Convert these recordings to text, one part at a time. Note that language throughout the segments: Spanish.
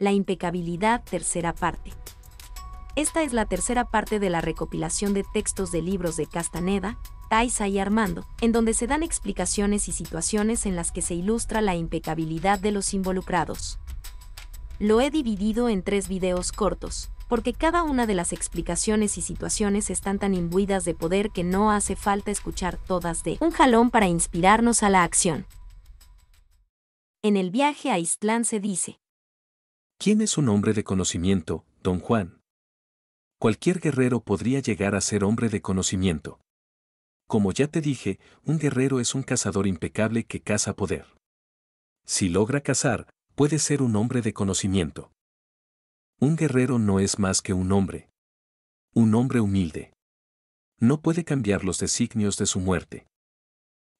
La impecabilidad tercera parte. Esta es la tercera parte de la recopilación de textos de libros de Castaneda, Taisa y Armando, en donde se dan explicaciones y situaciones en las que se ilustra la impecabilidad de los involucrados. Lo he dividido en tres videos cortos, porque cada una de las explicaciones y situaciones están tan imbuidas de poder que no hace falta escuchar todas de un jalón para inspirarnos a la acción. En el viaje a Istlán se dice, ¿Quién es un hombre de conocimiento, don Juan? Cualquier guerrero podría llegar a ser hombre de conocimiento. Como ya te dije, un guerrero es un cazador impecable que caza poder. Si logra cazar, puede ser un hombre de conocimiento. Un guerrero no es más que un hombre. Un hombre humilde. No puede cambiar los designios de su muerte.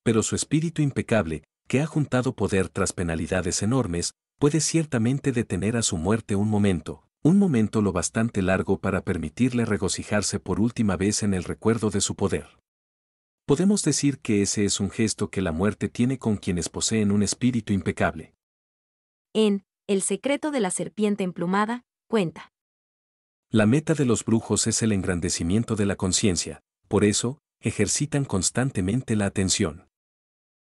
Pero su espíritu impecable, que ha juntado poder tras penalidades enormes, puede ciertamente detener a su muerte un momento, un momento lo bastante largo para permitirle regocijarse por última vez en el recuerdo de su poder. Podemos decir que ese es un gesto que la muerte tiene con quienes poseen un espíritu impecable. En El secreto de la serpiente emplumada, cuenta. La meta de los brujos es el engrandecimiento de la conciencia, por eso, ejercitan constantemente la atención.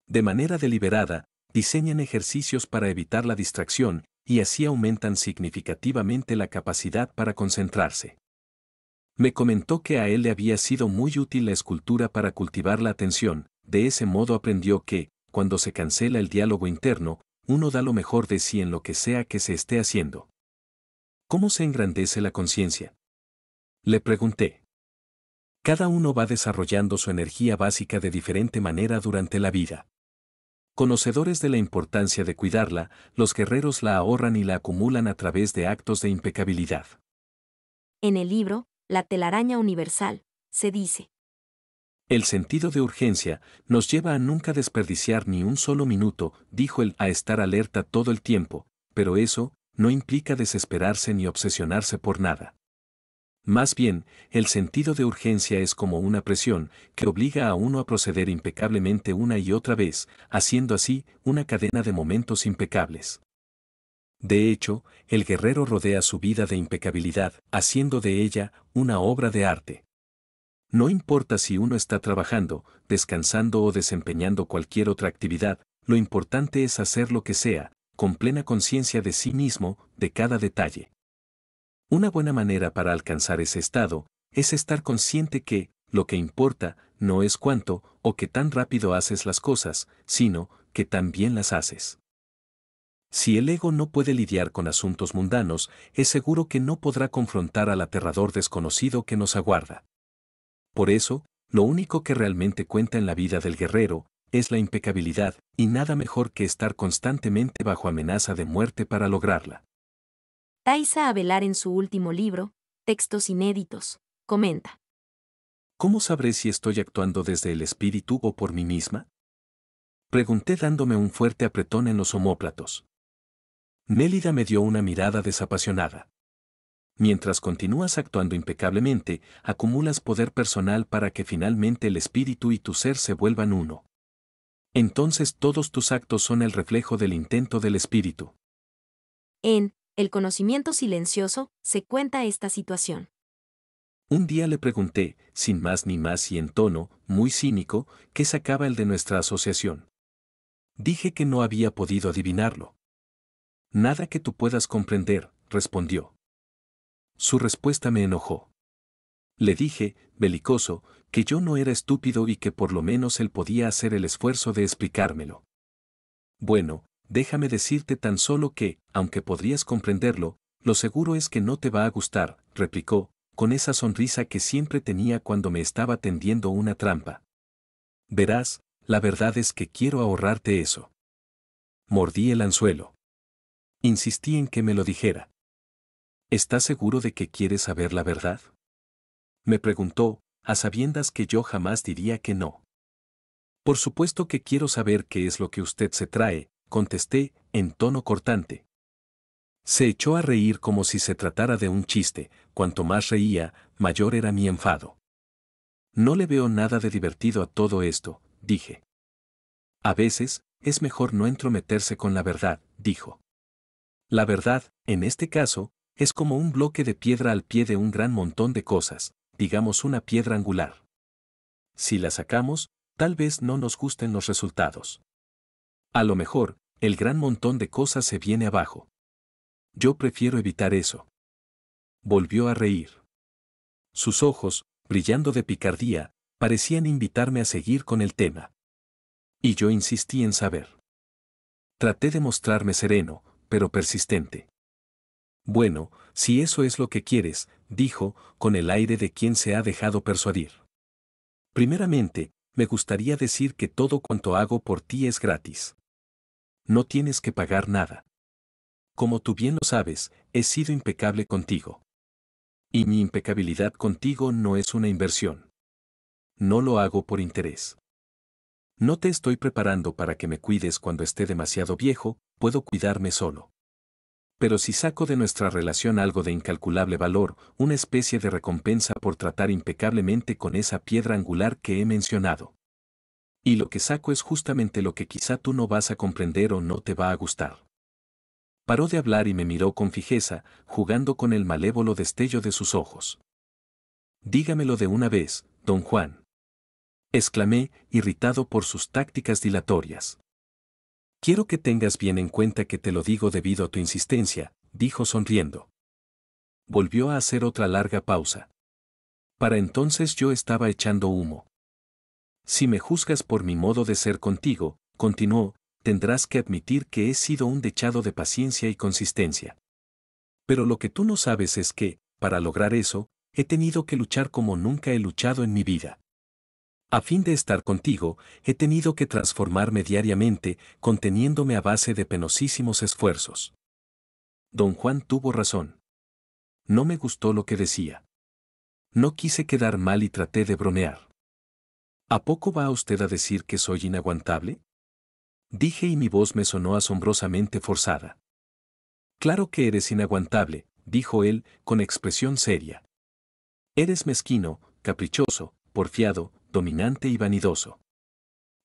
De manera deliberada, diseñan ejercicios para evitar la distracción y así aumentan significativamente la capacidad para concentrarse. Me comentó que a él le había sido muy útil la escultura para cultivar la atención, de ese modo aprendió que, cuando se cancela el diálogo interno, uno da lo mejor de sí en lo que sea que se esté haciendo. ¿Cómo se engrandece la conciencia? Le pregunté. Cada uno va desarrollando su energía básica de diferente manera durante la vida. Conocedores de la importancia de cuidarla, los guerreros la ahorran y la acumulan a través de actos de impecabilidad. En el libro, La telaraña universal, se dice. El sentido de urgencia nos lleva a nunca desperdiciar ni un solo minuto, dijo él, a estar alerta todo el tiempo, pero eso no implica desesperarse ni obsesionarse por nada. Más bien, el sentido de urgencia es como una presión que obliga a uno a proceder impecablemente una y otra vez, haciendo así una cadena de momentos impecables. De hecho, el guerrero rodea su vida de impecabilidad, haciendo de ella una obra de arte. No importa si uno está trabajando, descansando o desempeñando cualquier otra actividad, lo importante es hacer lo que sea, con plena conciencia de sí mismo, de cada detalle. Una buena manera para alcanzar ese estado es estar consciente que, lo que importa, no es cuánto o qué tan rápido haces las cosas, sino que tan bien las haces. Si el ego no puede lidiar con asuntos mundanos, es seguro que no podrá confrontar al aterrador desconocido que nos aguarda. Por eso, lo único que realmente cuenta en la vida del guerrero es la impecabilidad, y nada mejor que estar constantemente bajo amenaza de muerte para lograrla. Taisa Avelar en su último libro, Textos Inéditos, comenta. ¿Cómo sabré si estoy actuando desde el espíritu o por mí misma? Pregunté dándome un fuerte apretón en los homóplatos. Nélida me dio una mirada desapasionada. Mientras continúas actuando impecablemente, acumulas poder personal para que finalmente el espíritu y tu ser se vuelvan uno. Entonces todos tus actos son el reflejo del intento del espíritu. En el conocimiento silencioso, se cuenta esta situación. Un día le pregunté, sin más ni más y en tono, muy cínico, qué sacaba el de nuestra asociación. Dije que no había podido adivinarlo. Nada que tú puedas comprender, respondió. Su respuesta me enojó. Le dije, belicoso, que yo no era estúpido y que por lo menos él podía hacer el esfuerzo de explicármelo. Bueno, déjame decirte tan solo que, aunque podrías comprenderlo, lo seguro es que no te va a gustar, replicó, con esa sonrisa que siempre tenía cuando me estaba tendiendo una trampa. Verás, la verdad es que quiero ahorrarte eso. Mordí el anzuelo. Insistí en que me lo dijera. ¿Estás seguro de que quieres saber la verdad? Me preguntó, a sabiendas que yo jamás diría que no. Por supuesto que quiero saber qué es lo que usted se trae, contesté, en tono cortante. Se echó a reír como si se tratara de un chiste, cuanto más reía, mayor era mi enfado. No le veo nada de divertido a todo esto, dije. A veces, es mejor no entrometerse con la verdad, dijo. La verdad, en este caso, es como un bloque de piedra al pie de un gran montón de cosas, digamos una piedra angular. Si la sacamos, tal vez no nos gusten los resultados. A lo mejor, el gran montón de cosas se viene abajo. Yo prefiero evitar eso. Volvió a reír. Sus ojos, brillando de picardía, parecían invitarme a seguir con el tema. Y yo insistí en saber. Traté de mostrarme sereno, pero persistente. Bueno, si eso es lo que quieres, dijo, con el aire de quien se ha dejado persuadir. Primeramente, me gustaría decir que todo cuanto hago por ti es gratis no tienes que pagar nada. Como tú bien lo sabes, he sido impecable contigo. Y mi impecabilidad contigo no es una inversión. No lo hago por interés. No te estoy preparando para que me cuides cuando esté demasiado viejo, puedo cuidarme solo. Pero si saco de nuestra relación algo de incalculable valor, una especie de recompensa por tratar impecablemente con esa piedra angular que he mencionado. Y lo que saco es justamente lo que quizá tú no vas a comprender o no te va a gustar. Paró de hablar y me miró con fijeza, jugando con el malévolo destello de sus ojos. Dígamelo de una vez, don Juan. Exclamé, irritado por sus tácticas dilatorias. Quiero que tengas bien en cuenta que te lo digo debido a tu insistencia, dijo sonriendo. Volvió a hacer otra larga pausa. Para entonces yo estaba echando humo. Si me juzgas por mi modo de ser contigo, continuó, tendrás que admitir que he sido un dechado de paciencia y consistencia. Pero lo que tú no sabes es que, para lograr eso, he tenido que luchar como nunca he luchado en mi vida. A fin de estar contigo, he tenido que transformarme diariamente, conteniéndome a base de penosísimos esfuerzos. Don Juan tuvo razón. No me gustó lo que decía. No quise quedar mal y traté de bromear. ¿A poco va usted a decir que soy inaguantable? Dije y mi voz me sonó asombrosamente forzada. Claro que eres inaguantable, dijo él, con expresión seria. Eres mezquino, caprichoso, porfiado, dominante y vanidoso.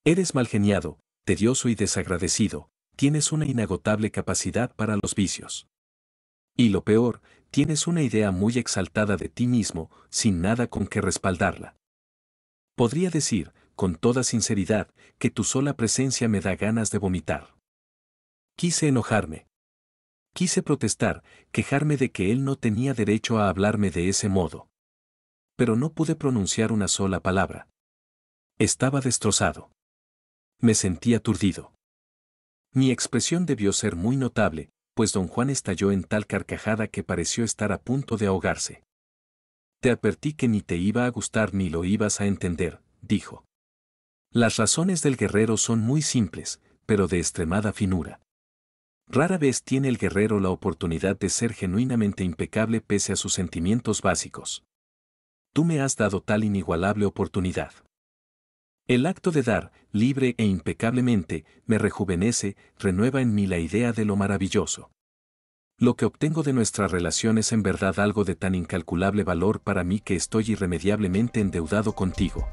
Eres malgeniado, tedioso y desagradecido, tienes una inagotable capacidad para los vicios. Y lo peor, tienes una idea muy exaltada de ti mismo, sin nada con que respaldarla. Podría decir, con toda sinceridad, que tu sola presencia me da ganas de vomitar. Quise enojarme. Quise protestar, quejarme de que él no tenía derecho a hablarme de ese modo. Pero no pude pronunciar una sola palabra. Estaba destrozado. Me sentí aturdido. Mi expresión debió ser muy notable, pues don Juan estalló en tal carcajada que pareció estar a punto de ahogarse. Te advertí que ni te iba a gustar ni lo ibas a entender, dijo. Las razones del guerrero son muy simples, pero de extremada finura. Rara vez tiene el guerrero la oportunidad de ser genuinamente impecable pese a sus sentimientos básicos. Tú me has dado tal inigualable oportunidad. El acto de dar, libre e impecablemente, me rejuvenece, renueva en mí la idea de lo maravilloso. Lo que obtengo de nuestra relación es en verdad algo de tan incalculable valor para mí que estoy irremediablemente endeudado contigo.